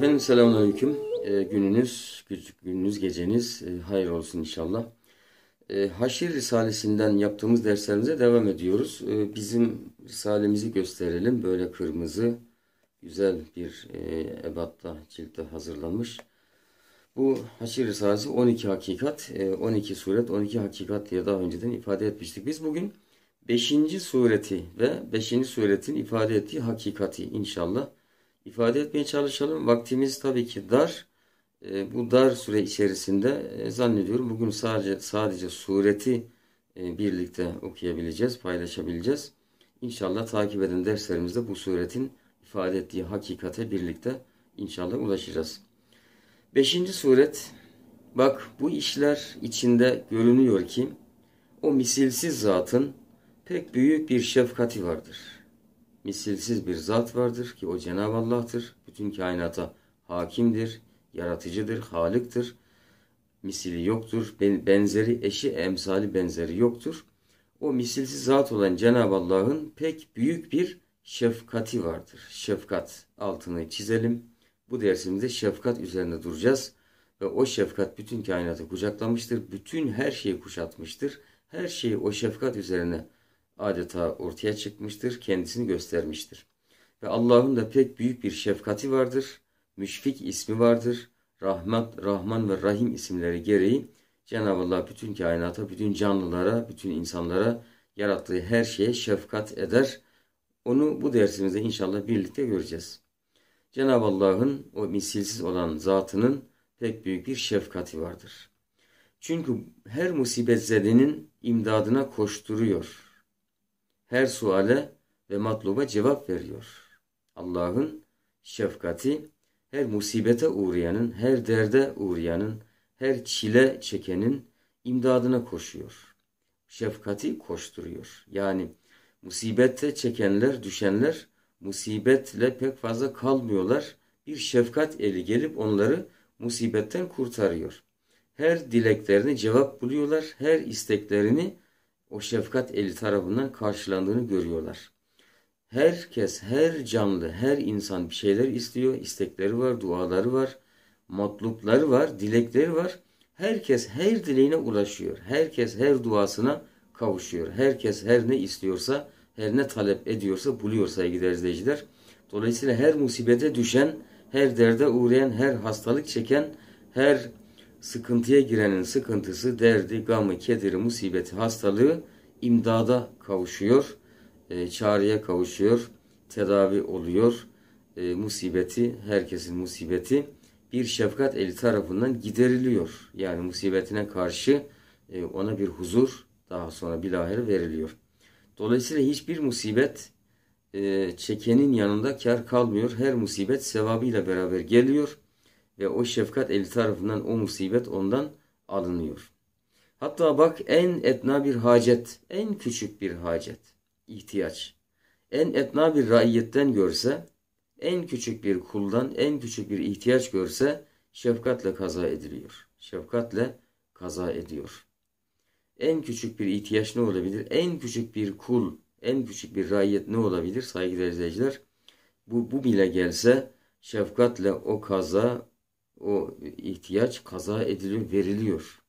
Efendim selamünaleyküm. E, gününüz, küçük gününüz, geceniz e, hayır olsun inşallah. E, Haşir Risalesinden yaptığımız derslerimize devam ediyoruz. E, bizim Risalemizi gösterelim. Böyle kırmızı, güzel bir e, ebatta, ciltte hazırlanmış. Bu Haşir Risalesi 12 hakikat, e, 12 suret, 12 hakikat diye daha önceden ifade etmiştik. Biz bugün 5. sureti ve 5. suretin ifade ettiği hakikati inşallah ifade etmeye çalışalım. Vaktimiz tabii ki dar. E, bu dar süre içerisinde e, zannediyorum bugün sadece sadece sureti e, birlikte okuyabileceğiz, paylaşabileceğiz. İnşallah takip eden derslerimizde bu suretin ifade ettiği hakikate birlikte inşallah ulaşacağız. Beşinci suret, bak bu işler içinde görünüyor ki o misilsiz zatın pek büyük bir şefkati vardır.'' misilsiz bir zat vardır ki o Cenab-ı Allah'tır. Bütün kainata hakimdir, yaratıcıdır, haliktir. Misili yoktur, benzeri, eşi, emsali benzeri yoktur. O misilsiz zat olan Cenab-ı Allah'ın pek büyük bir şefkati vardır. Şefkat altını çizelim. Bu dersimizde şefkat üzerine duracağız. Ve o şefkat bütün kainatı kucaklamıştır. Bütün her şeyi kuşatmıştır. Her şeyi o şefkat üzerine adeta ortaya çıkmıştır, kendisini göstermiştir. Ve Allah'ın da pek büyük bir şefkati vardır, müşfik ismi vardır, Rahmat, Rahman ve Rahim isimleri gereği Cenab-ı Allah bütün kainata, bütün canlılara, bütün insanlara yarattığı her şeye şefkat eder. Onu bu dersimizde inşallah birlikte göreceğiz. Cenab-ı Allah'ın o misilsiz olan zatının pek büyük bir şefkati vardır. Çünkü her musibet zelinin imdadına koşturuyor her suale ve matluba cevap veriyor. Allah'ın şefkati her musibete uğrayanın, her derde uğrayanın, her çile çekenin imdadına koşuyor. Şefkati koşturuyor. Yani musibette çekenler, düşenler musibetle pek fazla kalmıyorlar. Bir şefkat eli gelip onları musibetten kurtarıyor. Her dileklerini cevap buluyorlar, her isteklerini o şefkat eli tarafından karşılandığını görüyorlar. Herkes, her canlı, her insan bir şeyler istiyor. istekleri var, duaları var, matlupları var, dilekleri var. Herkes her dileğine ulaşıyor. Herkes her duasına kavuşuyor. Herkes her ne istiyorsa, her ne talep ediyorsa buluyor saygıdeğer izleyiciler. Dolayısıyla her musibete düşen, her derde uğrayan, her hastalık çeken, her sıkıntıya girenin sıkıntısı, derdi, gamı, kederi, musibeti, hastalığı imdada kavuşuyor, e, çağrıya kavuşuyor, tedavi oluyor. E, musibeti, herkesin musibeti bir şefkat eli tarafından gideriliyor. Yani musibetine karşı e, ona bir huzur daha sonra bilahir veriliyor. Dolayısıyla hiçbir musibet e, çekenin yanında kar kalmıyor. Her musibet sevabıyla beraber geliyor ve o şefkat eli tarafından o musibet ondan alınıyor. Hatta bak en etna bir hacet, en küçük bir hacet, ihtiyaç. En etna bir raiyetten görse, en küçük bir kuldan, en küçük bir ihtiyaç görse şefkatle kaza ediliyor. Şefkatle kaza ediyor. En küçük bir ihtiyaç ne olabilir? En küçük bir kul, en küçük bir raiyet ne olabilir? Saygıdeğer izleyiciler, bu, bu bile gelse şefkatle o kaza, o ihtiyaç kaza ediliyor, veriliyor.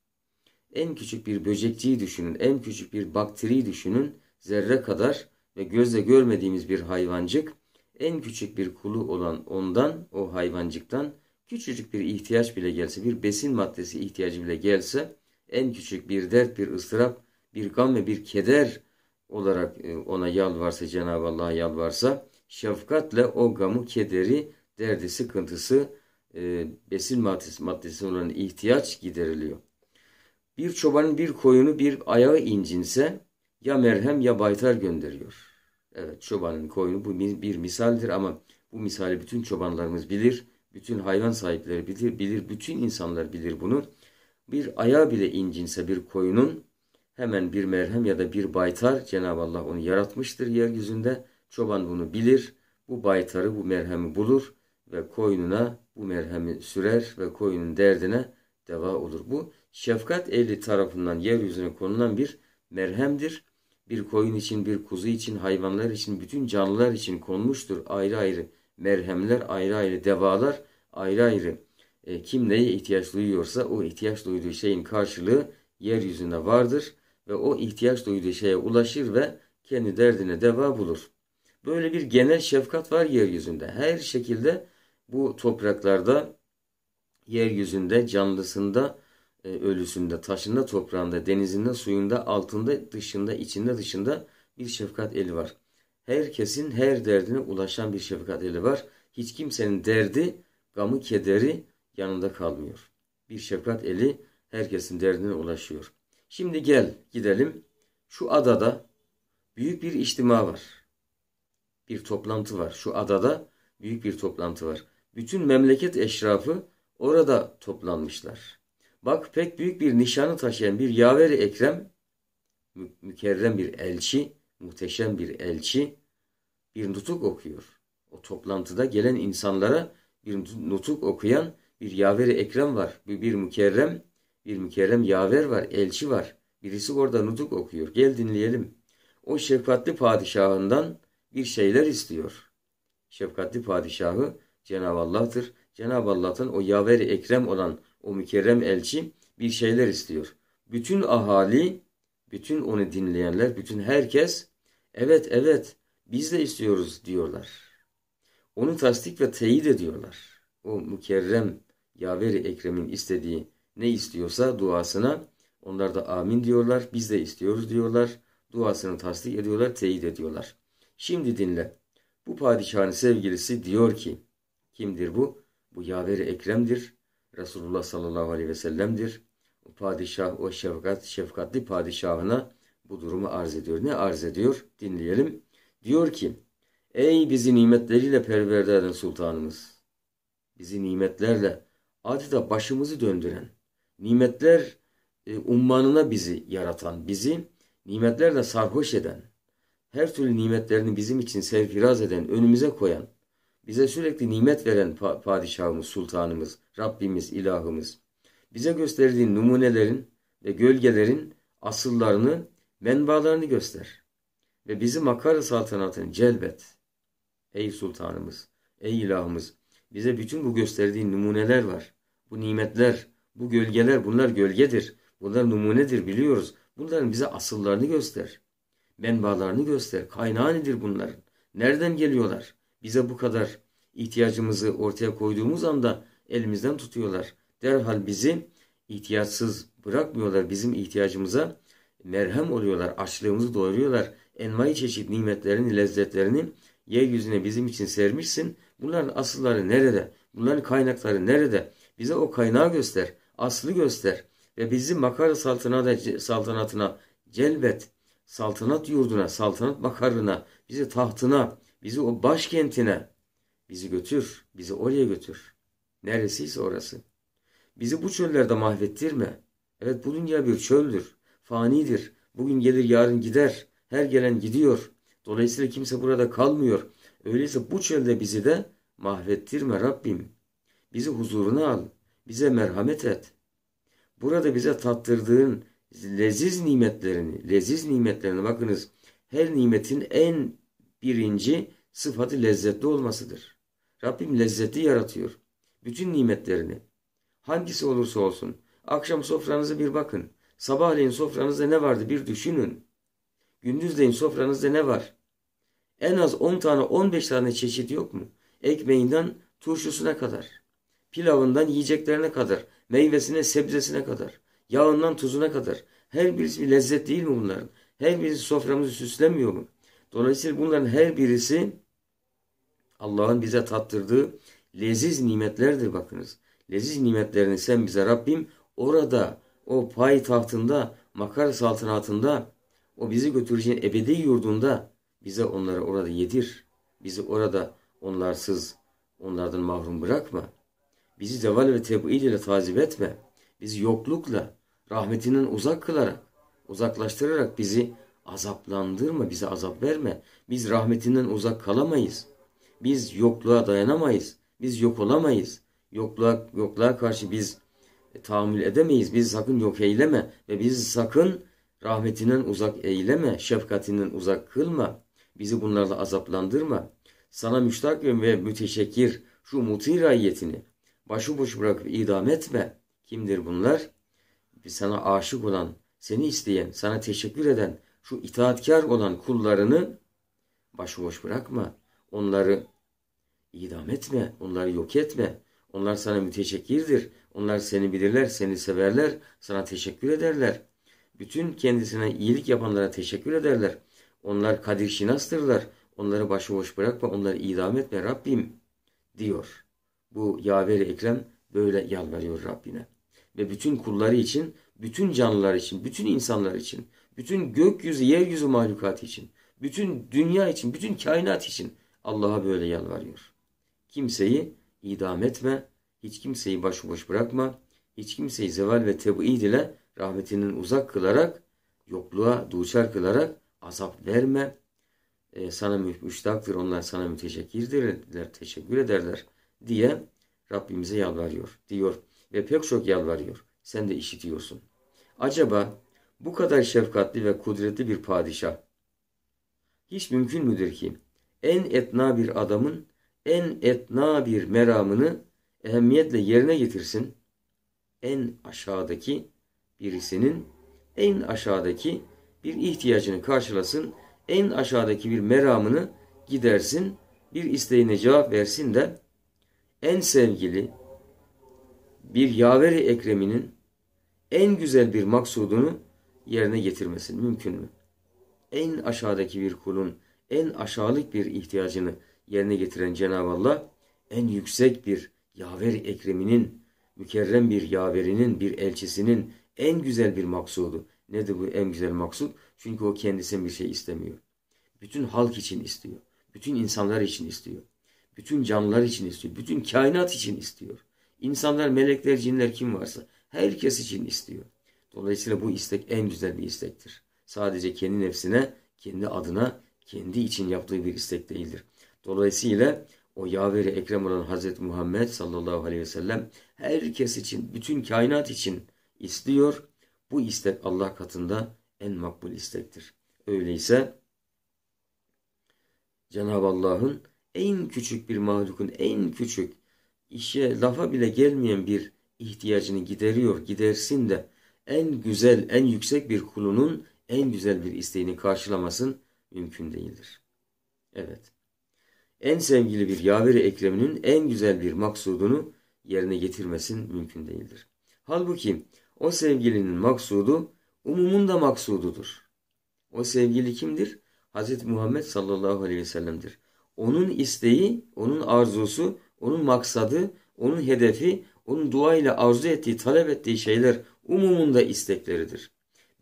En küçük bir böcekçiyi düşünün, en küçük bir bakteriyi düşünün, zerre kadar ve gözle görmediğimiz bir hayvancık, en küçük bir kulu olan ondan, o hayvancıktan, küçücük bir ihtiyaç bile gelse, bir besin maddesi ihtiyacı bile gelse, en küçük bir dert, bir ıstırap, bir gam ve bir keder olarak e, ona yalvarsa, Cenab-ı Allah'a yalvarsa, şefkatle o gamı, kederi, derdi, sıkıntısı, e, besin maddesi, maddesi olan ihtiyaç gideriliyor. Bir çobanın bir koyunu bir ayağı incinse ya merhem ya baytar gönderiyor. Evet çobanın koyunu bu bir misaldir ama bu misali bütün çobanlarımız bilir. Bütün hayvan sahipleri bilir, bilir, bütün insanlar bilir bunu. Bir ayağı bile incinse bir koyunun hemen bir merhem ya da bir baytar Cenab-ı Allah onu yaratmıştır yeryüzünde. Çoban bunu bilir. Bu baytarı, bu merhemi bulur ve koyununa bu merhemi sürer ve koyunun derdine deva olur. Bu şefkat eli tarafından yeryüzüne konulan bir merhemdir. Bir koyun için, bir kuzu için, hayvanlar için, bütün canlılar için konmuştur. Ayrı ayrı merhemler, ayrı ayrı devalar, ayrı ayrı e, kim neye ihtiyaç duyuyorsa o ihtiyaç duyduğu şeyin karşılığı yeryüzünde vardır ve o ihtiyaç duyduğu şeye ulaşır ve kendi derdine deva bulur. Böyle bir genel şefkat var yeryüzünde. Her şekilde bu topraklarda yeryüzünde, canlısında, e, ölüsünde, taşında, toprağında, denizinde, suyunda, altında, dışında, içinde, dışında bir şefkat eli var. Herkesin her derdine ulaşan bir şefkat eli var. Hiç kimsenin derdi, gamı, kederi yanında kalmıyor. Bir şefkat eli herkesin derdine ulaşıyor. Şimdi gel gidelim. Şu adada büyük bir içtima var. Bir toplantı var. Şu adada büyük bir toplantı var bütün memleket eşrafı orada toplanmışlar. Bak pek büyük bir nişanı taşıyan bir yaveri ekrem, mü mükerrem bir elçi, muhteşem bir elçi bir nutuk okuyor. O toplantıda gelen insanlara bir nutuk okuyan bir yaveri ekrem var, bir, bir mükerrem, bir mükerrem yaver var, elçi var. Birisi orada nutuk okuyor. Gel dinleyelim. O şefkatli padişahından bir şeyler istiyor. Şefkatli padişahı Cenab-ı Allah'tır. Cenab-ı Allah'tan o yaveri ekrem olan o mükerrem elçi bir şeyler istiyor. Bütün ahali, bütün onu dinleyenler, bütün herkes evet evet biz de istiyoruz diyorlar. Onu tasdik ve teyit ediyorlar. O mükerrem yaveri ekremin istediği ne istiyorsa duasına onlar da amin diyorlar, biz de istiyoruz diyorlar. Duasını tasdik ediyorlar, teyit ediyorlar. Şimdi dinle. Bu padişahın sevgilisi diyor ki, Kimdir bu? Bu yaveri Ekrem'dir. Resulullah sallallahu aleyhi ve sellem'dir. O padişah, o şefkat, şefkatli padişahına bu durumu arz ediyor. Ne arz ediyor? Dinleyelim. Diyor ki, ey bizi nimetleriyle perverde eden sultanımız, bizi nimetlerle adeta başımızı döndüren, nimetler e, ummanına bizi yaratan, bizi nimetlerle sarhoş eden, her türlü nimetlerini bizim için serfiraz eden, önümüze koyan, bize sürekli nimet veren padişahımız, sultanımız, Rabbimiz, ilahımız. Bize gösterdiği numunelerin ve gölgelerin asıllarını, menbalarını göster. Ve bizi makarı saltanatını celbet. Ey sultanımız, ey ilahımız, bize bütün bu gösterdiği numuneler var. Bu nimetler, bu gölgeler, bunlar gölgedir. Bunlar numunedir biliyoruz. Bunların bize asıllarını göster. menbalarını göster. Kaynağı nedir bunların? Nereden geliyorlar? bize bu kadar ihtiyacımızı ortaya koyduğumuz anda elimizden tutuyorlar. Derhal bizi ihtiyaçsız bırakmıyorlar. Bizim ihtiyacımıza merhem oluyorlar. Açlığımızı doyuruyorlar. Envai çeşit nimetlerini, lezzetlerini yeryüzüne bizim için sermişsin. Bunların asılları nerede? Bunların kaynakları nerede? Bize o kaynağı göster. Aslı göster. Ve bizi makar saltanata, saltanatına celbet. Saltanat yurduna, saltanat makarına, bizi tahtına, Bizi o başkentine, bizi götür, bizi oraya götür. Neresiyse orası. Bizi bu çöllerde mahvettirme. Evet bu dünya bir çöldür, fanidir. Bugün gelir yarın gider, her gelen gidiyor. Dolayısıyla kimse burada kalmıyor. Öyleyse bu çölde bizi de mahvettirme Rabbim. Bizi huzuruna al, bize merhamet et. Burada bize tattırdığın leziz nimetlerini, leziz nimetlerini bakınız her nimetin en birinci sıfatı lezzetli olmasıdır. Rabbim lezzeti yaratıyor. Bütün nimetlerini. Hangisi olursa olsun. Akşam sofranızı bir bakın. Sabahleyin sofranızda ne vardı bir düşünün. Gündüzleyin sofranızda ne var? En az 10 tane 15 tane çeşit yok mu? Ekmeğinden turşusuna kadar. Pilavından yiyeceklerine kadar. Meyvesine sebzesine kadar. Yağından tuzuna kadar. Her birisi bir lezzet değil mi bunların? Her birisi soframızı süslemiyor mu? Dolayısıyla bunların her birisi Allah'ın bize tattırdığı leziz nimetlerdir bakınız. Leziz nimetlerini sen bize Rabbim orada o pay tahtında makar saltanatında o bizi götüreceğin ebedi yurdunda bize onları orada yedir. Bizi orada onlarsız onlardan mahrum bırakma. Bizi zeval ve tebuil ile tazip etme. Bizi yoklukla rahmetinden uzak kılarak uzaklaştırarak bizi azaplandırma, bize azap verme. Biz rahmetinden uzak kalamayız.'' Biz yokluğa dayanamayız. Biz yok olamayız. Yokluğa, yokluğa karşı biz e, tahammül edemeyiz. Biz sakın yok eyleme ve bizi sakın rahmetinden uzak eyleme, şefkatinden uzak kılma. Bizi bunlarla azaplandırma. Sana müştak ve müteşekkir şu muti rayiyetini başıboş bırakıp idam etme. Kimdir bunlar? Sana aşık olan, seni isteyen, sana teşekkür eden, şu itaatkar olan kullarını başıboş bırakma. Onları idam etme, onları yok etme. Onlar sana müteşekkirdir. Onlar seni bilirler, seni severler, sana teşekkür ederler. Bütün kendisine iyilik yapanlara teşekkür ederler. Onlar kadir şinastırlar. Onları başıboş bırakma, onları idam etme Rabbim diyor. Bu Yaver-i Ekrem böyle yalvarıyor Rabbine. Ve bütün kulları için, bütün canlılar için, bütün insanlar için, bütün gökyüzü, yeryüzü mahlukatı için, bütün dünya için, bütün kainat için Allah'a böyle yalvarıyor. Kimseyi idam etme, hiç kimseyi başıboş bırakma, hiç kimseyi zeval ve tebiid ile rahmetinin uzak kılarak, yokluğa duçar kılarak azap verme. Ee, sana müştaktır, onlar sana müteşekkirdirler, teşekkür ederler diye Rabbimize yalvarıyor, diyor ve pek çok yalvarıyor. Sen de işitiyorsun. Acaba bu kadar şefkatli ve kudretli bir padişah hiç mümkün müdür ki en etna bir adamın en etna bir meramını ehemmiyetle yerine getirsin. En aşağıdaki birisinin en aşağıdaki bir ihtiyacını karşılasın, en aşağıdaki bir meramını gidersin, bir isteğine cevap versin de en sevgili bir yaveri ekreminin en güzel bir maksudunu yerine getirmesin. Mümkün mü? En aşağıdaki bir kulun en aşağılık bir ihtiyacını yerine getiren Cenab-ı Allah en yüksek bir yaver ekreminin, mükerrem bir yaverinin, bir elçisinin en güzel bir maksudu. Nedir bu en güzel maksud? Çünkü o kendisine bir şey istemiyor. Bütün halk için istiyor. Bütün insanlar için istiyor. Bütün canlılar için istiyor. Bütün kainat için istiyor. İnsanlar, melekler, cinler kim varsa herkes için istiyor. Dolayısıyla bu istek en güzel bir istektir. Sadece kendi nefsine, kendi adına kendi için yaptığı bir istek değildir. Dolayısıyla o yaveri ekrem olan Hazreti Muhammed sallallahu aleyhi ve sellem herkes için, bütün kainat için istiyor. Bu istek Allah katında en makbul istektir. Öyleyse Cenab-ı Allah'ın en küçük bir mahlukun en küçük işe lafa bile gelmeyen bir ihtiyacını gideriyor, gidersin de en güzel, en yüksek bir kulunun en güzel bir isteğini karşılamasın mümkün değildir. Evet, en sevgili bir yaveri Ekrem'inin en güzel bir maksudunu yerine getirmesin mümkün değildir. Halbuki o sevgilinin maksudu umumun da maksududur. O sevgili kimdir? Hz. Muhammed sallallahu aleyhi ve sellem'dir. Onun isteği, onun arzusu, onun maksadı, onun hedefi, onun duayla arzu ettiği, talep ettiği şeyler umumunda istekleridir.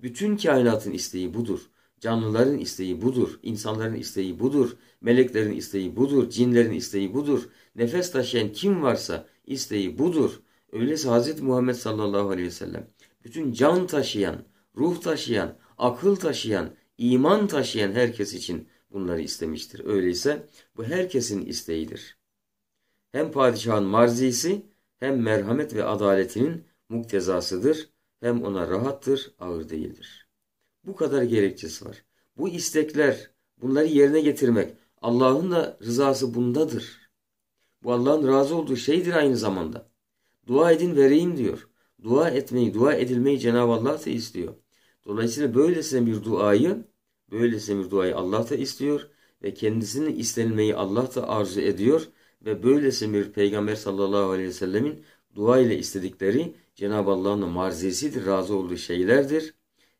Bütün kainatın isteği budur. Canlıların isteği budur, insanların isteği budur, meleklerin isteği budur, cinlerin isteği budur. Nefes taşıyan kim varsa isteği budur. Öyleyse Hz. Muhammed sallallahu aleyhi ve sellem bütün can taşıyan, ruh taşıyan, akıl taşıyan, iman taşıyan herkes için bunları istemiştir. Öyleyse bu herkesin isteğidir. Hem padişahın marzisi hem merhamet ve adaletinin muktezasıdır. Hem ona rahattır, ağır değildir.'' Bu kadar gerekçesi var. Bu istekler, bunları yerine getirmek, Allah'ın da rızası bundadır. Bu Allah'ın razı olduğu şeydir aynı zamanda. Dua edin vereyim diyor. Dua etmeyi, dua edilmeyi Cenab-ı Allah da istiyor. Dolayısıyla böylesine bir duayı, böylesine bir duayı Allah da istiyor ve kendisinin istenilmeyi Allah da arzu ediyor ve böylesine bir peygamber sallallahu aleyhi ve sellemin dua ile istedikleri Cenab-ı Allah'ın marzesidir, razı olduğu şeylerdir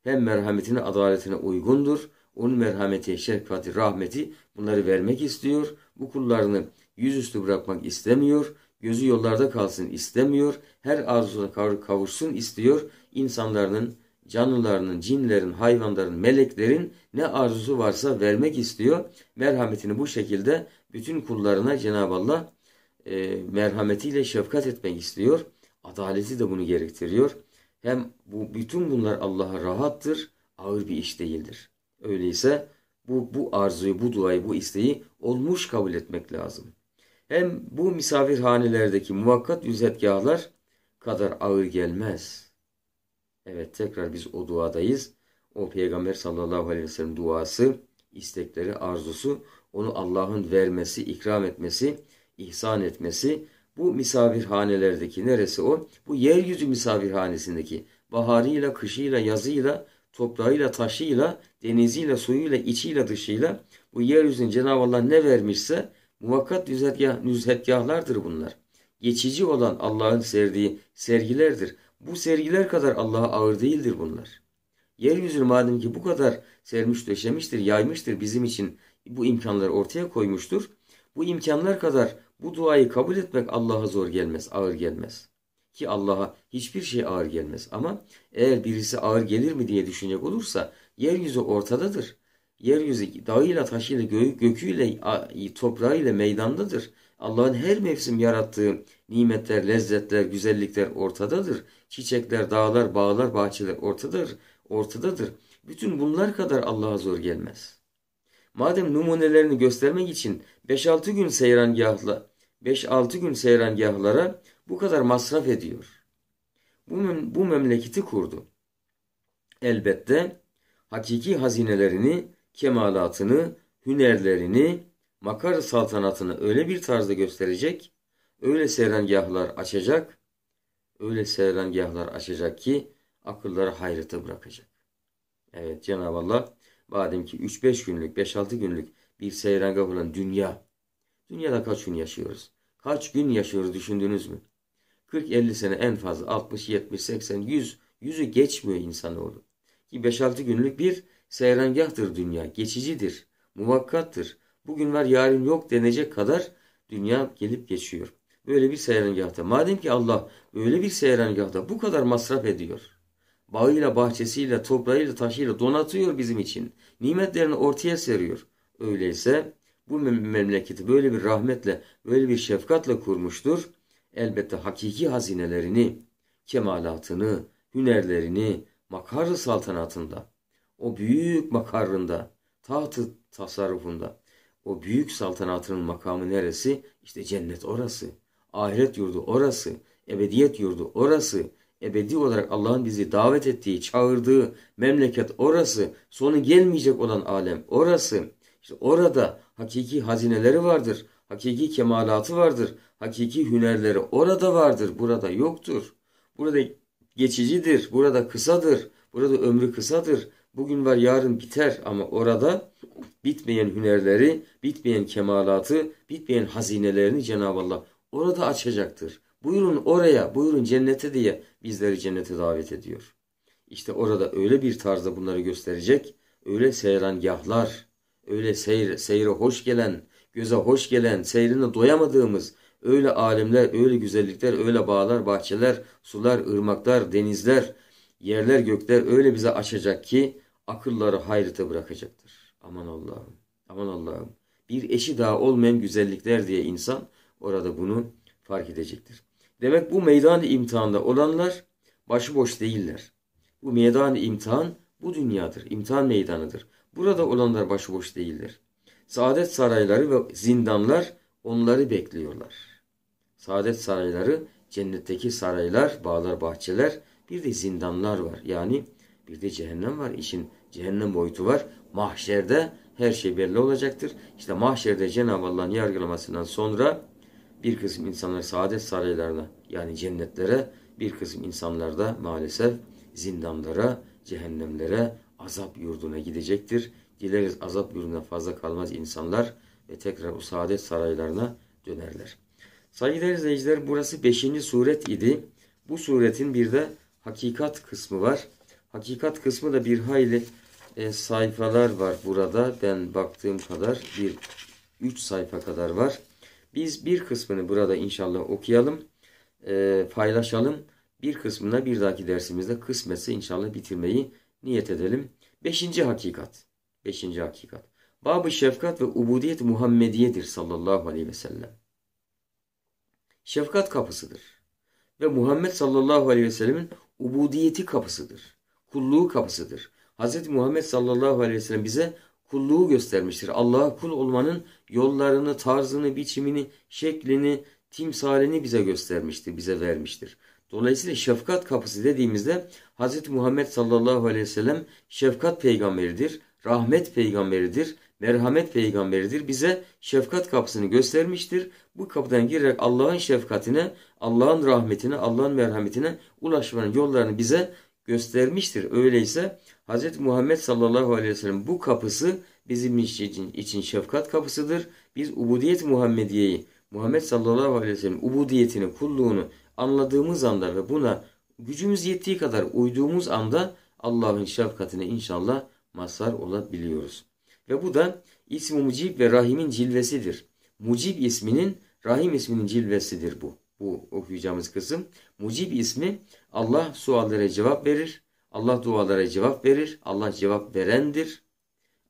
hem merhametine, adaletine uygundur. Onun merhameti, şefkati, rahmeti bunları vermek istiyor. Bu kullarını yüzüstü bırakmak istemiyor. Gözü yollarda kalsın istemiyor. Her arzusuna kavuşsun istiyor. İnsanların, canlılarının, cinlerin, hayvanların, meleklerin ne arzusu varsa vermek istiyor. Merhametini bu şekilde bütün kullarına Cenab-ı Allah e, merhametiyle şefkat etmek istiyor. Adaleti de bunu gerektiriyor. Hem bu bütün bunlar Allah'a rahattır, ağır bir iş değildir. Öyleyse bu, bu arzuyu, bu duayı, bu isteği olmuş kabul etmek lazım. Hem bu misafirhanelerdeki muvakkat ücretgahlar kadar ağır gelmez. Evet tekrar biz o duadayız. O Peygamber sallallahu aleyhi ve sellem duası, istekleri, arzusu, onu Allah'ın vermesi, ikram etmesi, ihsan etmesi, bu misafirhanelerdeki neresi o? Bu yeryüzü misafirhanesindeki baharıyla, kışıyla, yazıyla, toprağıyla, taşıyla, deniziyle, suyuyla, içiyle, dışıyla bu yeryüzünün Cenab-ı Allah ne vermişse muvakkat nüzhetgah, nüzhetgahlardır bunlar. Geçici olan Allah'ın serdiği sergilerdir. Bu sergiler kadar Allah'a ağır değildir bunlar. Yeryüzünü madem ki bu kadar sermiş döşemiştir, yaymıştır bizim için bu imkanları ortaya koymuştur. Bu imkanlar kadar bu duayı kabul etmek Allah'a zor gelmez, ağır gelmez. Ki Allah'a hiçbir şey ağır gelmez. Ama eğer birisi ağır gelir mi diye düşünecek olursa yeryüzü ortadadır. Yeryüzü dağıyla, taşıyla, gö göküyle, toprağıyla meydandadır. Allah'ın her mevsim yarattığı nimetler, lezzetler, güzellikler ortadadır. Çiçekler, dağlar, bağlar, bahçeler ortadadır. ortadadır. Bütün bunlar kadar Allah'a zor gelmez. Madem numunelerini göstermek için 5-6 gün seyrangahla 5-6 gün seyrangahlara bu kadar masraf ediyor. Bu, mem bu memleketi kurdu. Elbette hakiki hazinelerini, kemalatını, hünerlerini, makar saltanatını öyle bir tarzda gösterecek, öyle seyrangahlar açacak, öyle seyrangahlar açacak ki akılları hayrete bırakacak. Evet Cenab-ı Allah madem ki 3-5 günlük, 5-6 günlük bir seyrangah olan dünya Dünyada kaç gün yaşıyoruz? Kaç gün yaşıyoruz düşündünüz mü? 40-50 sene en fazla 60, 70, 80, 100, 100'ü geçmiyor insanoğlu. Ki 5-6 günlük bir seyrangahtır dünya, geçicidir, muvakkattır. Bugün var yarın yok denecek kadar dünya gelip geçiyor. Böyle bir seyrangahta. Madem ki Allah böyle bir seyrangahta bu kadar masraf ediyor. Bağıyla, bahçesiyle, toprağıyla, taşıyla donatıyor bizim için. Nimetlerini ortaya seriyor. Öyleyse bu memleketi böyle bir rahmetle, böyle bir şefkatle kurmuştur. Elbette hakiki hazinelerini, kemalatını, hünerlerini makarı saltanatında, o büyük makarında, tahtı tasarrufunda, o büyük saltanatının makamı neresi? İşte cennet orası, ahiret yurdu orası, ebediyet yurdu orası, ebedi olarak Allah'ın bizi davet ettiği, çağırdığı memleket orası, sonu gelmeyecek olan alem orası.'' İşte orada hakiki hazineleri vardır, hakiki kemalatı vardır, hakiki hünerleri orada vardır, burada yoktur. Burada geçicidir, burada kısadır, burada ömrü kısadır. Bugün var yarın biter ama orada bitmeyen hünerleri, bitmeyen kemalatı, bitmeyen hazinelerini Cenab-ı Allah orada açacaktır. Buyurun oraya, buyurun cennete diye bizleri cennete davet ediyor. İşte orada öyle bir tarzda bunları gösterecek, öyle seyrangahlar, öyle seyre, seyre hoş gelen, göze hoş gelen, seyrine doyamadığımız öyle alemler, öyle güzellikler, öyle bağlar, bahçeler, sular, ırmaklar, denizler, yerler, gökler öyle bize açacak ki akılları hayrete bırakacaktır. Aman Allah'ım, aman Allah'ım. Bir eşi daha olmayan güzellikler diye insan orada bunu fark edecektir. Demek bu meydan imtihanda olanlar başıboş değiller. Bu meydan imtihan bu dünyadır, imtihan meydanıdır. Burada olanlar başıboş değildir. Saadet sarayları ve zindanlar onları bekliyorlar. Saadet sarayları, cennetteki saraylar, bağlar, bahçeler, bir de zindanlar var. Yani bir de cehennem var. İşin cehennem boyutu var. Mahşerde her şey belli olacaktır. İşte mahşerde Cenab-ı Allah'ın yargılamasından sonra bir kısım insanlar saadet saraylarına yani cennetlere, bir kısım insanlar da maalesef zindanlara, cehennemlere, azap yurduna gidecektir. Dileriz azap yurduna fazla kalmaz insanlar ve tekrar o saadet saraylarına dönerler. Saygıdeğer izleyiciler burası 5. suret idi. Bu suretin bir de hakikat kısmı var. Hakikat kısmı da bir hayli e, sayfalar var burada. Ben baktığım kadar bir 3 sayfa kadar var. Biz bir kısmını burada inşallah okuyalım, e, paylaşalım. Bir kısmına bir dahaki dersimizde kısmetse inşallah bitirmeyi niyet edelim. Beşinci hakikat. Beşinci hakikat. Babı şefkat ve ubudiyet Muhammediyedir sallallahu aleyhi ve sellem. Şefkat kapısıdır. Ve Muhammed sallallahu aleyhi ve sellemin ubudiyeti kapısıdır. Kulluğu kapısıdır. Hz. Muhammed sallallahu aleyhi ve sellem bize kulluğu göstermiştir. Allah'a kul olmanın yollarını, tarzını, biçimini, şeklini, timsalini bize göstermiştir, bize vermiştir. Dolayısıyla şefkat kapısı dediğimizde Hz. Muhammed sallallahu aleyhi ve sellem şefkat peygamberidir, rahmet peygamberidir, merhamet peygamberidir. Bize şefkat kapısını göstermiştir. Bu kapıdan girerek Allah'ın şefkatine, Allah'ın rahmetine, Allah'ın merhametine ulaşmanın yollarını bize göstermiştir. Öyleyse Hz. Muhammed sallallahu aleyhi ve sellem bu kapısı bizim için, için şefkat kapısıdır. Biz ubudiyet Muhammediye'yi, Muhammed sallallahu aleyhi ve sellem ubudiyetini, kulluğunu, anladığımız anda ve buna gücümüz yettiği kadar uyduğumuz anda Allah'ın şefkatine inşallah mazhar olabiliyoruz. Ve bu da ismi mucib ve rahimin cilvesidir. Mucib isminin rahim isminin cilvesidir bu. Bu okuyacağımız kısım. Mucib ismi Allah suallere cevap verir. Allah dualara cevap verir. Allah cevap verendir.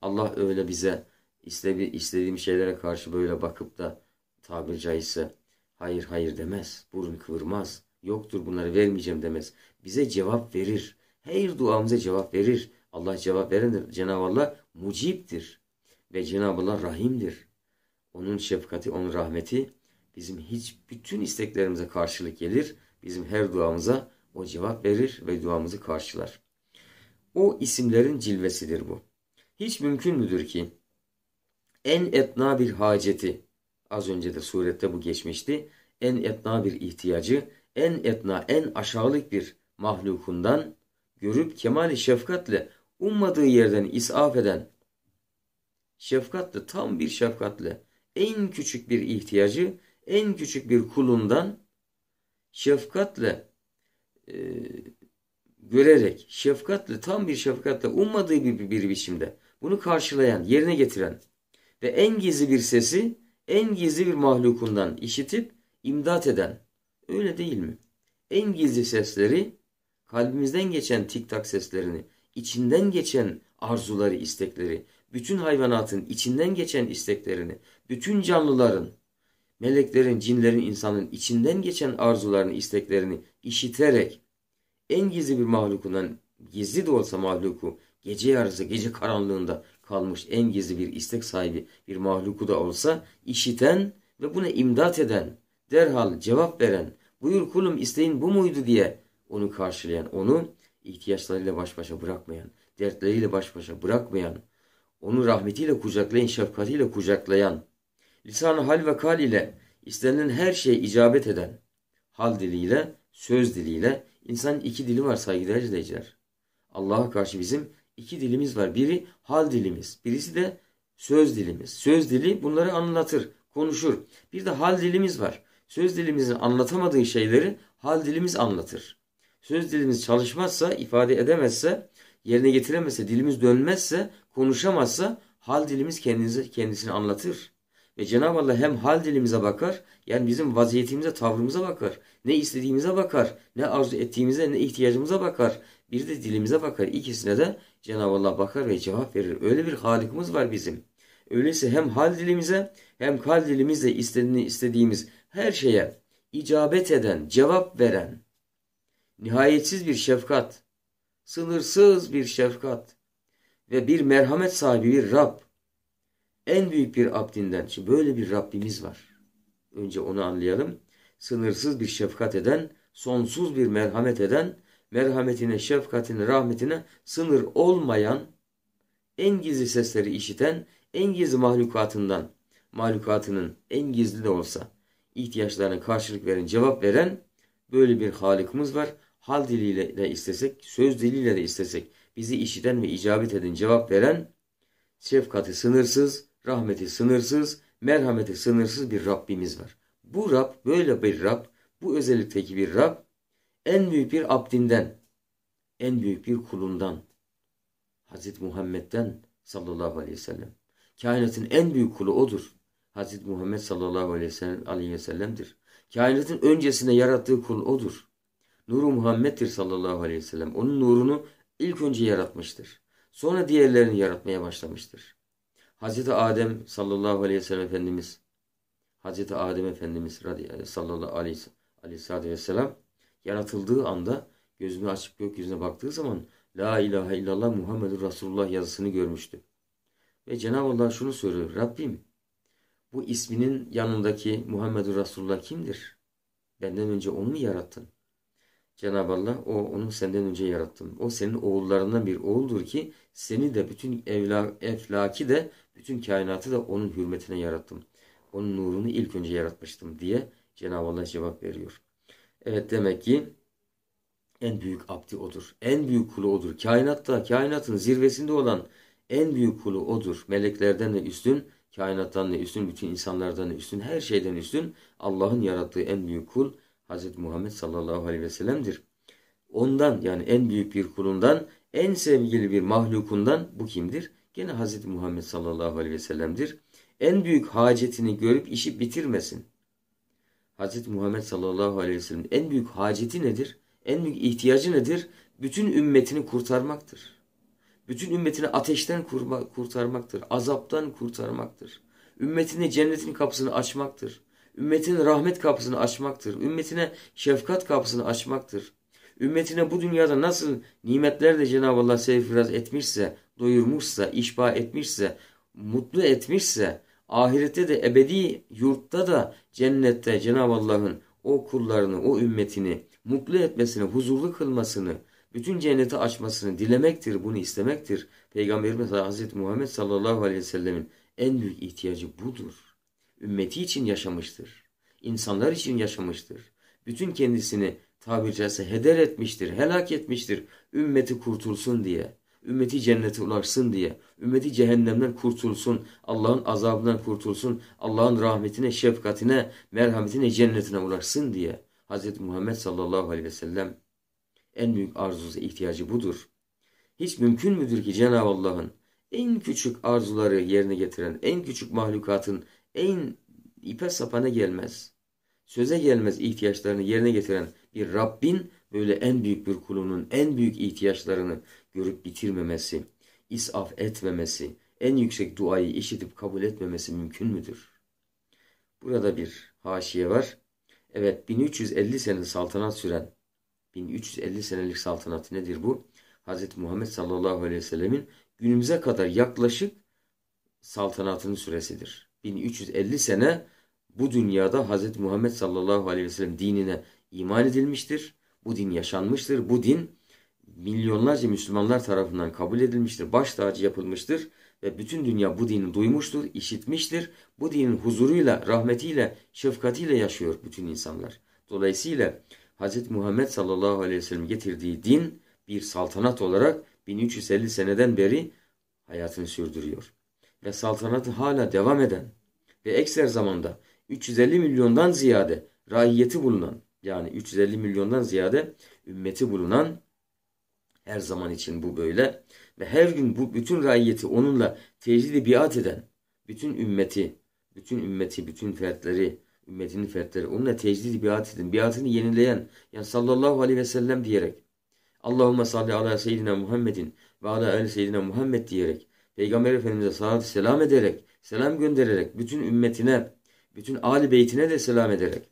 Allah öyle bize istediğim şeylere karşı böyle bakıp da tabir caizse Hayır hayır demez. Burun kıvırmaz. Yoktur bunları vermeyeceğim demez. Bize cevap verir. Her duamıza cevap verir. Allah cevap verendir. Cenab-ı Allah muciptir. Ve Cenab-ı Allah rahimdir. Onun şefkati, onun rahmeti bizim hiç bütün isteklerimize karşılık gelir. Bizim her duamıza o cevap verir ve duamızı karşılar. O isimlerin cilvesidir bu. Hiç mümkün müdür ki en etna bir haceti Az önce de surette bu geçmişti. En etna bir ihtiyacı, en etna, en aşağılık bir mahlukundan görüp kemali şefkatle ummadığı yerden isaf eden, şefkatle, tam bir şefkatle en küçük bir ihtiyacı, en küçük bir kulundan şefkatle e, görerek, şefkatle, tam bir şefkatle ummadığı bir, bir biçimde bunu karşılayan, yerine getiren ve en gizli bir sesi en gizli bir mahlukundan işitip imdat eden. Öyle değil mi? En gizli sesleri, kalbimizden geçen tiktak seslerini, içinden geçen arzuları, istekleri, bütün hayvanatın içinden geçen isteklerini, bütün canlıların, meleklerin, cinlerin, insanın içinden geçen arzularını, isteklerini işiterek en gizli bir mahlukundan, gizli de olsa mahluku, gece yarısı, gece karanlığında kalmış en gizli bir istek sahibi bir mahluku da olsa işiten ve buna imdat eden, derhal cevap veren, buyur kulum isteğin bu muydu diye onu karşılayan, onu ihtiyaçlarıyla baş başa bırakmayan, dertleriyle baş başa bırakmayan, onu rahmetiyle kucaklayan, şefkatiyle kucaklayan, lisan hal ve kal ile istenilen her şeye icabet eden, hal diliyle, söz diliyle, insan iki dili var saygıdeğer izleyiciler. Allah'a karşı bizim iki dilimiz var. Biri hal dilimiz, birisi de söz dilimiz. Söz dili bunları anlatır, konuşur. Bir de hal dilimiz var. Söz dilimizin anlatamadığı şeyleri hal dilimiz anlatır. Söz dilimiz çalışmazsa, ifade edemezse, yerine getiremezse, dilimiz dönmezse, konuşamazsa hal dilimiz kendinizi, kendisini anlatır. Ve Cenab-ı Allah hem hal dilimize bakar, yani bizim vaziyetimize, tavrımıza bakar. Ne istediğimize bakar, ne arzu ettiğimize, ne ihtiyacımıza bakar bir de dilimize bakar. İkisine de Cenab-ı Allah bakar ve cevap verir. Öyle bir Halikimiz var bizim. Öyleyse hem hal dilimize hem kal dilimizle istediğini istediğimiz her şeye icabet eden, cevap veren, nihayetsiz bir şefkat, sınırsız bir şefkat ve bir merhamet sahibi bir Rab, en büyük bir abdinden, şimdi böyle bir Rabbimiz var. Önce onu anlayalım. Sınırsız bir şefkat eden, sonsuz bir merhamet eden, merhametine, şefkatine, rahmetine sınır olmayan, en gizli sesleri işiten, en gizli mahlukatından, mahlukatının en gizli de olsa ihtiyaçlarına karşılık veren, cevap veren böyle bir Halık'ımız var. Hal diliyle de istesek, söz diliyle de istesek, bizi işiten ve icabet eden cevap veren, şefkati sınırsız, rahmeti sınırsız, merhameti sınırsız bir Rabbimiz var. Bu Rab, böyle bir Rab, bu özellikteki bir Rab en büyük bir abdinden, en büyük bir kulundan, Hazreti Muhammed'den sallallahu aleyhi ve sellem. Kainatın en büyük kulu odur. Hazreti Muhammed sallallahu aleyhi ve, sellem'dir. Kainatın öncesinde yarattığı kul odur. Nuru Muhammed'dir sallallahu aleyhi ve sellem. Onun nurunu ilk önce yaratmıştır. Sonra diğerlerini yaratmaya başlamıştır. Hazreti Adem sallallahu aleyhi ve sellem Efendimiz Hazreti Adem Efendimiz sallallahu aleyhi, aleyhissalatü vesselam yaratıldığı anda gözünü açıp gökyüzüne baktığı zaman La ilahe illallah Muhammedur Resulullah yazısını görmüştü. Ve Cenab-ı Allah şunu söylüyor. Rabbim bu isminin yanındaki Muhammedur Resulullah kimdir? Benden önce onu mu yarattın? Cenab-ı Allah o onu senden önce yarattım. O senin oğullarından bir oğuldur ki seni de bütün evla, eflaki de bütün kainatı da onun hürmetine yarattım. Onun nurunu ilk önce yaratmıştım diye Cenab-ı Allah cevap veriyor. Evet demek ki en büyük abdi odur. En büyük kulu odur. Kainatta, kainatın zirvesinde olan en büyük kulu odur. Meleklerden de üstün, kainattan da üstün, bütün insanlardan da üstün, her şeyden üstün Allah'ın yarattığı en büyük kul Hz. Muhammed sallallahu aleyhi ve sellem'dir. Ondan yani en büyük bir kulundan, en sevgili bir mahlukundan bu kimdir? Gene Hz. Muhammed sallallahu aleyhi ve sellem'dir. En büyük hacetini görüp işi bitirmesin. Hazreti Muhammed sallallahu aleyhi ve sellem'in en büyük haceti nedir? En büyük ihtiyacı nedir? Bütün ümmetini kurtarmaktır. Bütün ümmetini ateşten kurma, kurtarmaktır. Azaptan kurtarmaktır. Ümmetine cennetin kapısını açmaktır. Ümmetin rahmet kapısını açmaktır. Ümmetine şefkat kapısını açmaktır. Ümmetine bu dünyada nasıl nimetlerle Cenab-ı Allah seyfiraz etmişse, doyurmuşsa, işba etmişse, mutlu etmişse, ahirette de ebedi yurtta da cennette Cenab-ı Allah'ın o kullarını, o ümmetini mutlu etmesini, huzurlu kılmasını, bütün cenneti açmasını dilemektir, bunu istemektir. Peygamberimiz Hazreti Muhammed sallallahu aleyhi ve sellemin en büyük ihtiyacı budur. Ümmeti için yaşamıştır. İnsanlar için yaşamıştır. Bütün kendisini tabiri caizse heder etmiştir, helak etmiştir ümmeti kurtulsun diye. Ümmeti cennete ulaşsın diye, ümmeti cehennemden kurtulsun, Allah'ın azabından kurtulsun, Allah'ın rahmetine, şefkatine, merhametine, cennetine ulaşsın diye. Hz. Muhammed sallallahu aleyhi ve sellem en büyük arzusu, ihtiyacı budur. Hiç mümkün müdür ki Cenab-ı Allah'ın en küçük arzuları yerine getiren, en küçük mahlukatın en ipe sapana gelmez, söze gelmez ihtiyaçlarını yerine getiren bir Rabbin böyle en büyük bir kulunun en büyük ihtiyaçlarını görüp bitirmemesi, isaf etmemesi, en yüksek duayı işitip kabul etmemesi mümkün müdür? Burada bir haşiye var. Evet 1350 sene saltanat süren 1350 senelik saltanat nedir bu? Hz. Muhammed sallallahu aleyhi ve sellemin günümüze kadar yaklaşık saltanatının süresidir. 1350 sene bu dünyada Hz. Muhammed sallallahu aleyhi ve sellem dinine iman edilmiştir. Bu din yaşanmıştır. Bu din milyonlarca Müslümanlar tarafından kabul edilmiştir, baş tacı yapılmıştır ve bütün dünya bu dini duymuştur, işitmiştir. Bu dinin huzuruyla, rahmetiyle, şefkatiyle yaşıyor bütün insanlar. Dolayısıyla Hz. Muhammed sallallahu aleyhi ve sellem getirdiği din bir saltanat olarak 1350 seneden beri hayatını sürdürüyor. Ve saltanatı hala devam eden ve ekser zamanda 350 milyondan ziyade rahiyeti bulunan yani 350 milyondan ziyade ümmeti bulunan her zaman için bu böyle. Ve her gün bu bütün raiyeti onunla tecridi biat eden bütün ümmeti, bütün ümmeti, bütün fertleri, ümmetinin fertleri onunla tecdid biat edin. Biatını yenileyen yani sallallahu aleyhi ve sellem diyerek Allahümme salli ala seyyidina Muhammedin ve ala el seyyidina Muhammed diyerek Peygamber Efendimiz'e salatü selam ederek, selam göndererek, bütün ümmetine, bütün Ali Beytine de selam ederek,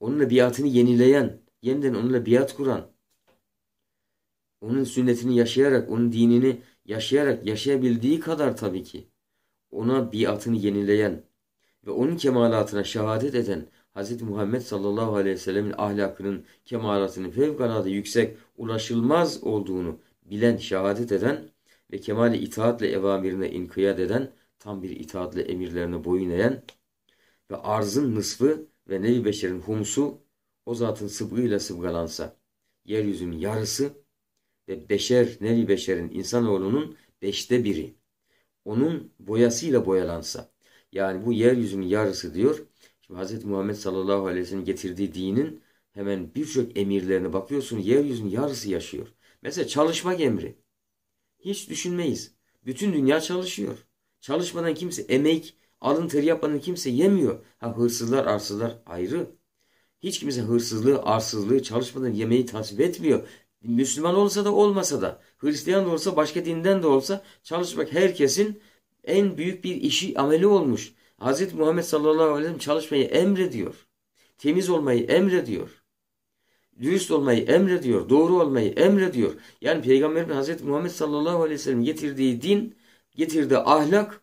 onunla biatını yenileyen, yeniden onunla biat kuran, onun sünnetini yaşayarak, onun dinini yaşayarak, yaşayabildiği kadar tabii ki ona biatını yenileyen ve onun kemalatına şehadet eden Hz. Muhammed sallallahu aleyhi ve sellemin ahlakının kemalatının fevkalade yüksek, ulaşılmaz olduğunu bilen, şehadet eden ve kemali itaatle evamirine inkiyat eden, tam bir itaatle emirlerine boyun eğen ve arzın nısfı ve nevi beşerin humusu o zatın sıbgıyla sıbgalansa, yeryüzünün yarısı ve beşer, nevi beşerin, insanoğlunun beşte biri. Onun boyasıyla boyalansa, yani bu yeryüzünün yarısı diyor. Şimdi Hz. Muhammed sallallahu aleyhi ve sellem getirdiği dinin hemen birçok emirlerine bakıyorsun. Yeryüzünün yarısı yaşıyor. Mesela çalışmak emri. Hiç düşünmeyiz. Bütün dünya çalışıyor. Çalışmadan kimse emek, alın teri yapmadan kimse yemiyor. Ha hırsızlar, arsızlar ayrı. Hiç kimse hırsızlığı, arsızlığı çalışmadan yemeği tasvip etmiyor. Müslüman olsa da olmasa da, Hristiyan da olsa başka dinden de olsa çalışmak herkesin en büyük bir işi, ameli olmuş. Hz. Muhammed sallallahu aleyhi ve sellem çalışmayı emrediyor. Temiz olmayı emrediyor. Dürüst olmayı emrediyor. Doğru olmayı emrediyor. Yani Peygamberimiz Hz. Muhammed sallallahu aleyhi ve sellem getirdiği din, getirdiği ahlak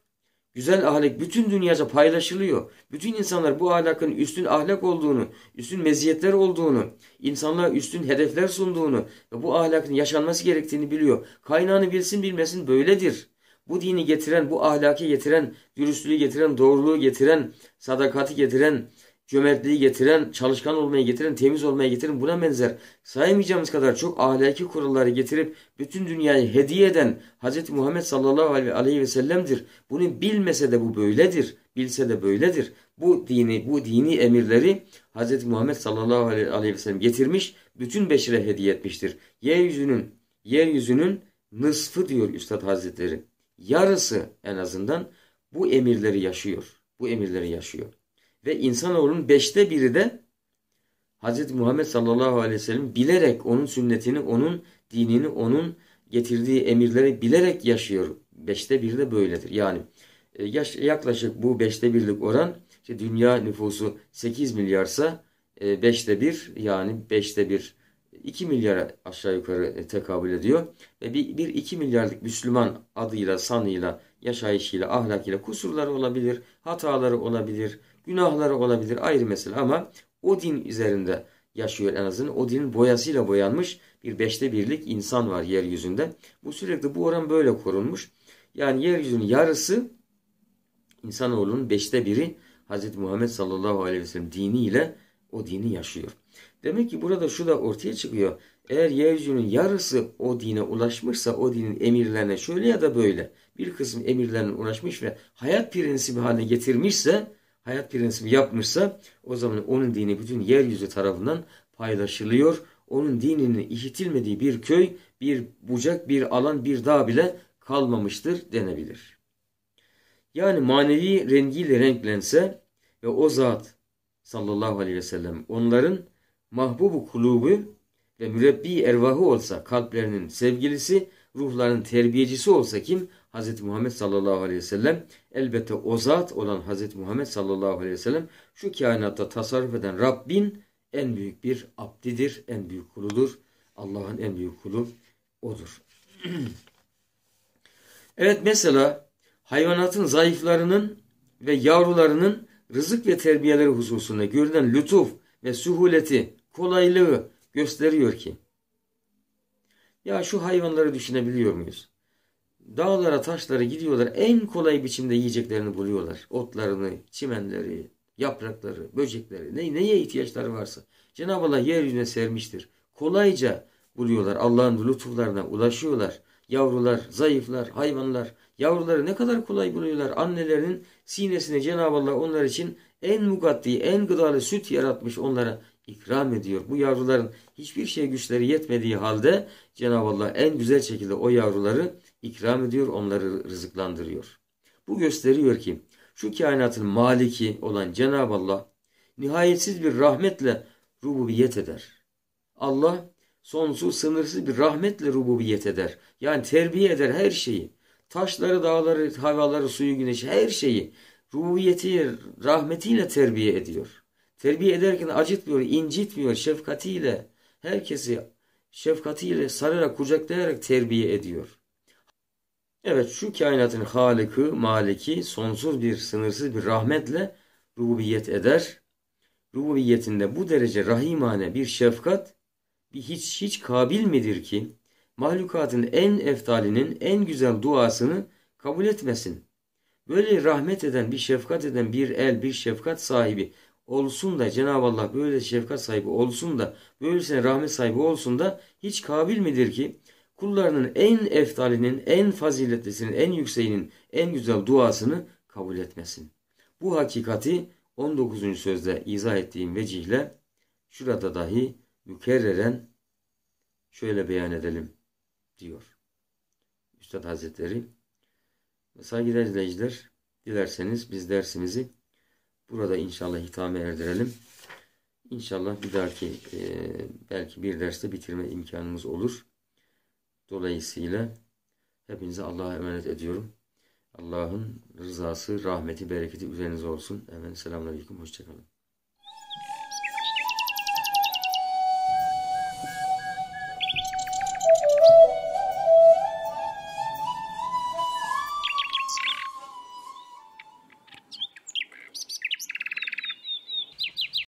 Güzel ahlak bütün dünyaca paylaşılıyor. Bütün insanlar bu ahlakın üstün ahlak olduğunu, üstün meziyetler olduğunu, insanlara üstün hedefler sunduğunu ve bu ahlakın yaşanması gerektiğini biliyor. Kaynağını bilsin bilmesin böyledir. Bu dini getiren, bu ahlaki getiren, dürüstlüğü getiren, doğruluğu getiren, sadakati getiren, cömertliği getiren, çalışkan olmayı getiren, temiz olmayı getiren buna benzer sayamayacağımız kadar çok ahlaki kuralları getirip bütün dünyayı hediye eden Hz. Muhammed sallallahu aleyhi ve sellem'dir. Bunu bilmese de bu böyledir. Bilse de böyledir. Bu dini, bu dini emirleri Hz. Muhammed sallallahu aleyhi ve sellem getirmiş, bütün beşire hediye etmiştir. Yeryüzünün, yeryüzünün nısfı diyor Üstad Hazretleri. Yarısı en azından bu emirleri yaşıyor. Bu emirleri yaşıyor. Ve insanoğlunun beşte biri de Hz. Muhammed sallallahu aleyhi ve sellem bilerek onun sünnetini, onun dinini, onun getirdiği emirleri bilerek yaşıyor. Beşte biri de böyledir. Yani e, yaklaşık bu beşte birlik oran işte dünya nüfusu 8 milyarsa e, beşte bir yani beşte bir 2 milyara aşağı yukarı e, tekabül ediyor. Ve bir, bir 2 milyarlık Müslüman adıyla, sanıyla, yaşayışıyla, ahlakıyla kusurları olabilir, hataları olabilir, günahları olabilir ayrı mesele ama o din üzerinde yaşıyor en azından. O dinin boyasıyla boyanmış bir beşte birlik insan var yeryüzünde. Bu sürekli bu oran böyle korunmuş. Yani yeryüzünün yarısı insanoğlunun beşte biri Hz. Muhammed sallallahu aleyhi ve sellem diniyle o dini yaşıyor. Demek ki burada şu da ortaya çıkıyor. Eğer yeryüzünün yarısı o dine ulaşmışsa o dinin emirlerine şöyle ya da böyle bir kısım emirlerine ulaşmış ve hayat prensibi haline getirmişse hayat prensibi yapmışsa o zaman onun dini bütün yeryüzü tarafından paylaşılıyor. Onun dininin işitilmediği bir köy, bir bucak, bir alan, bir dağ bile kalmamıştır denebilir. Yani manevi rengiyle renklense ve o zat sallallahu aleyhi ve sellem onların mahbubu kulubu ve mürebbi ervahı olsa kalplerinin sevgilisi, ruhların terbiyecisi olsa kim? Hz. Muhammed sallallahu aleyhi ve sellem elbette o zat olan Hz. Muhammed sallallahu aleyhi ve sellem şu kainatta tasarruf eden Rabbin en büyük bir abdidir, en büyük kuludur. Allah'ın en büyük kulu odur. evet mesela hayvanatın zayıflarının ve yavrularının rızık ve terbiyeleri hususunda görülen lütuf ve suhuleti kolaylığı gösteriyor ki ya şu hayvanları düşünebiliyor muyuz? Dağlara taşlara gidiyorlar. En kolay biçimde yiyeceklerini buluyorlar. Otlarını, çimenleri, yaprakları, böcekleri. Ne, neye ihtiyaçları varsa. Cenab-ı Allah yeryüzüne sermiştir. Kolayca buluyorlar. Allah'ın lütuflarına ulaşıyorlar. Yavrular, zayıflar, hayvanlar. Yavruları ne kadar kolay buluyorlar. Annelerinin sinesine Cenab-ı Allah onlar için en mugatti, en gıdalı süt yaratmış onlara ikram ediyor. Bu yavruların hiçbir şey güçleri yetmediği halde Cenab-ı Allah en güzel şekilde o yavruları ikram ediyor, onları rızıklandırıyor. Bu gösteriyor ki şu kainatın maliki olan Cenab-ı Allah nihayetsiz bir rahmetle rububiyet eder. Allah sonsuz sınırsız bir rahmetle rububiyet eder. Yani terbiye eder her şeyi. Taşları, dağları, havaları, suyu, güneşi her şeyi rububiyeti, rahmetiyle terbiye ediyor. Terbiye ederken acıtmıyor, incitmiyor, şefkatiyle herkesi şefkatiyle sararak, kucaklayarak terbiye ediyor. Evet şu kainatın haliki, Malik'i sonsuz bir, sınırsız bir rahmetle rububiyet eder. Rububiyetinde bu derece rahimane bir şefkat bir hiç hiç kabil midir ki mahlukatın en eftalinin en güzel duasını kabul etmesin? Böyle rahmet eden bir şefkat eden bir el bir şefkat sahibi olsun da Cenab-ı Allah böyle şefkat sahibi olsun da böylesine rahmet sahibi olsun da hiç kabil midir ki kullarının en eftalinin, en faziletlisinin, en yükseğinin, en güzel duasını kabul etmesin. Bu hakikati 19. sözde izah ettiğim vecihle şurada dahi mükerreren şöyle beyan edelim diyor. Üstad Hazretleri saygıdeğer izleyiciler dilerseniz biz dersimizi burada inşallah hitame erdirelim. İnşallah bir dahaki e, belki bir derste bitirme imkanımız olur. Dolayısıyla hepinize Allah'a emanet ediyorum. Allah'ın rızası, rahmeti, bereketi üzerinize olsun. Efendim selamun aleyküm, hoşçakalın.